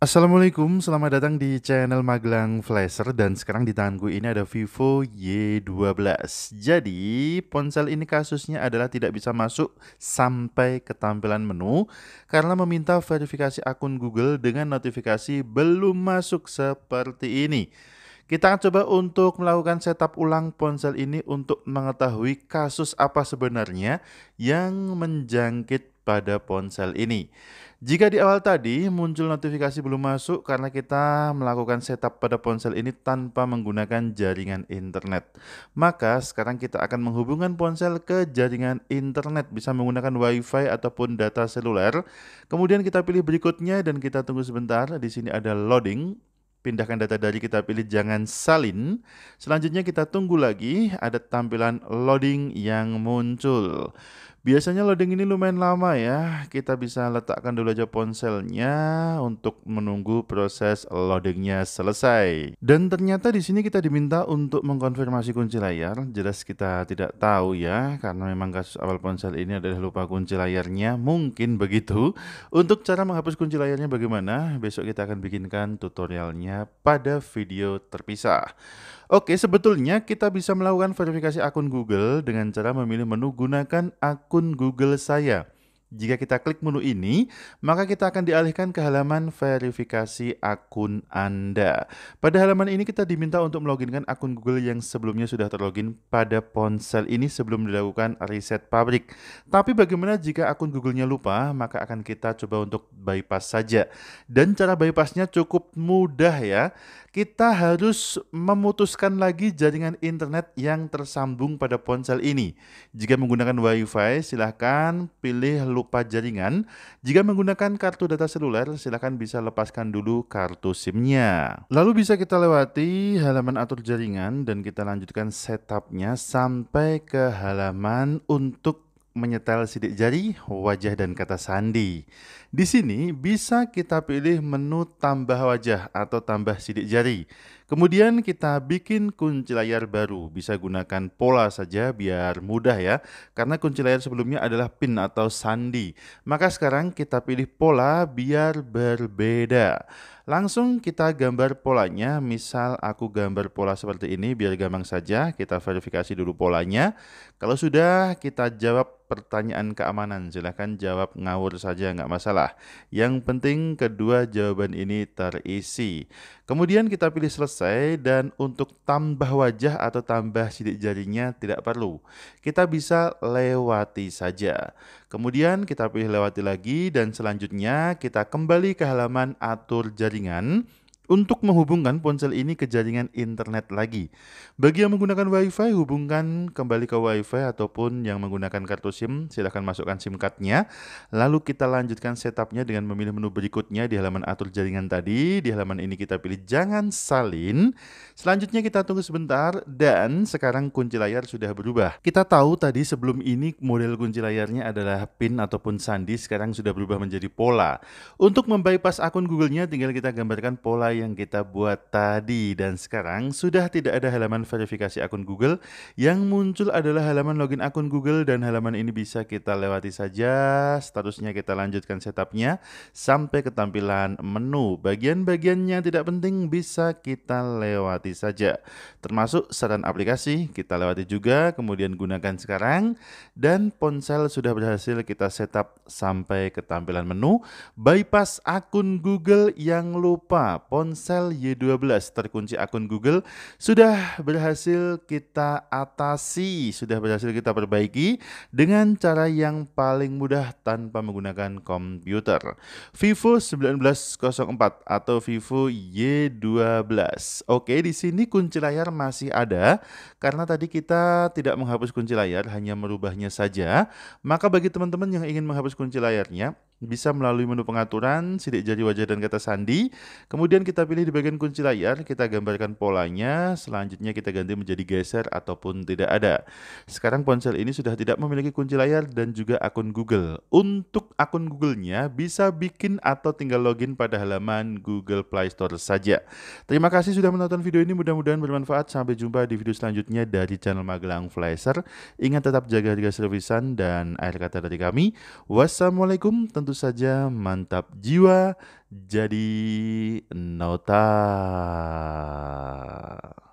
Assalamualaikum, selamat datang di channel Magelang Flasher dan sekarang di tanganku ini ada Vivo Y12 Jadi ponsel ini kasusnya adalah tidak bisa masuk sampai ke tampilan menu Karena meminta verifikasi akun Google dengan notifikasi belum masuk seperti ini kita akan coba untuk melakukan setup ulang ponsel ini untuk mengetahui kasus apa sebenarnya yang menjangkit pada ponsel ini. Jika di awal tadi muncul notifikasi belum masuk karena kita melakukan setup pada ponsel ini tanpa menggunakan jaringan internet, maka sekarang kita akan menghubungkan ponsel ke jaringan internet bisa menggunakan WiFi ataupun data seluler. Kemudian kita pilih berikutnya dan kita tunggu sebentar. Di sini ada loading. Pindahkan data dari kita pilih jangan salin. Selanjutnya kita tunggu lagi ada tampilan loading yang muncul. Biasanya loading ini lumayan lama ya. Kita bisa letakkan dulu aja ponselnya untuk menunggu proses loadingnya selesai. Dan ternyata di sini kita diminta untuk mengkonfirmasi kunci layar. Jelas kita tidak tahu ya karena memang kasus awal ponsel ini adalah lupa kunci layarnya. Mungkin begitu. Untuk cara menghapus kunci layarnya bagaimana? Besok kita akan bikinkan tutorialnya lainnya pada video terpisah. Oke, sebetulnya kita bisa melakukan verifikasi akun Google dengan cara memilih menu gunakan akun Google saya. Jika kita klik menu ini, maka kita akan dialihkan ke halaman verifikasi akun Anda. Pada halaman ini kita diminta untuk meloginkan akun Google yang sebelumnya sudah terlogin pada ponsel ini sebelum dilakukan reset pabrik. Tapi bagaimana jika akun Google-nya lupa, maka akan kita coba untuk bypass saja. Dan cara bypassnya cukup mudah ya. Kita harus memutuskan lagi jaringan internet yang tersambung pada ponsel ini. Jika menggunakan Wi-Fi, silahkan pilih Lupa jaringan. Jika menggunakan kartu data seluler, silakan bisa lepaskan dulu kartu SIM-nya. Lalu bisa kita lewati halaman atur jaringan dan kita lanjutkan setupnya sampai ke halaman untuk menyetel sidik jari, wajah, dan kata sandi. Di sini bisa kita pilih menu tambah wajah atau tambah sidik jari. Kemudian kita bikin kunci layar baru. Bisa gunakan pola saja biar mudah ya. Karena kunci layar sebelumnya adalah pin atau sandi. Maka sekarang kita pilih pola biar berbeda. Langsung kita gambar polanya. Misal aku gambar pola seperti ini biar gampang saja. Kita verifikasi dulu polanya. Kalau sudah kita jawab pertanyaan keamanan. Silahkan jawab ngawur saja, nggak masalah. Yang penting kedua jawaban ini terisi. Kemudian kita pilih selesai selesai dan untuk tambah wajah atau tambah sidik jarinya tidak perlu. Kita bisa lewati saja. Kemudian kita pilih lewati lagi dan selanjutnya kita kembali ke halaman atur jaringan untuk menghubungkan ponsel ini ke jaringan internet lagi. Bagi yang menggunakan WiFi, hubungkan kembali ke WiFi ataupun yang menggunakan kartu SIM, silahkan masukkan SIM cardnya. Lalu kita lanjutkan setupnya dengan memilih menu berikutnya di halaman atur jaringan tadi. Di halaman ini kita pilih jangan salin. Selanjutnya kita tunggu sebentar dan sekarang kunci layar sudah berubah. Kita tahu tadi sebelum ini model kunci layarnya adalah pin ataupun sandi, sekarang sudah berubah menjadi pola. Untuk membypass akun Google-nya tinggal kita gambarkan pola yang kita buat tadi dan sekarang sudah tidak ada halaman verifikasi akun Google. Yang muncul adalah halaman login akun Google dan halaman ini bisa kita lewati saja. Statusnya kita lanjutkan setupnya sampai ke tampilan menu. bagian bagiannya tidak penting bisa kita lewati saja. Termasuk saran aplikasi kita lewati juga, kemudian gunakan sekarang dan ponsel sudah berhasil kita setup sampai ke tampilan menu bypass akun Google yang lupa ponsel ponsel Y12 terkunci akun Google sudah berhasil kita atasi, sudah berhasil kita perbaiki dengan cara yang paling mudah tanpa menggunakan komputer. Vivo 1904 atau Vivo Y12. Oke, di sini kunci layar masih ada karena tadi kita tidak menghapus kunci layar, hanya merubahnya saja. Maka bagi teman-teman yang ingin menghapus kunci layarnya, bisa melalui menu pengaturan, sidik jari wajah dan kata sandi. Kemudian kita pilih di bagian kunci layar, kita gambarkan polanya, selanjutnya kita ganti menjadi geser ataupun tidak ada. Sekarang ponsel ini sudah tidak memiliki kunci layar dan juga akun Google. Untuk akun Google-nya bisa bikin atau tinggal login pada halaman Google Play Store saja. Terima kasih sudah menonton video ini, mudah-mudahan bermanfaat. Sampai jumpa di video selanjutnya dari channel Magelang Flasher. Ingat tetap jaga harga servisan dan air kata dari kami. Wassalamualaikum, tentu tentu saja mantap jiwa jadi nota.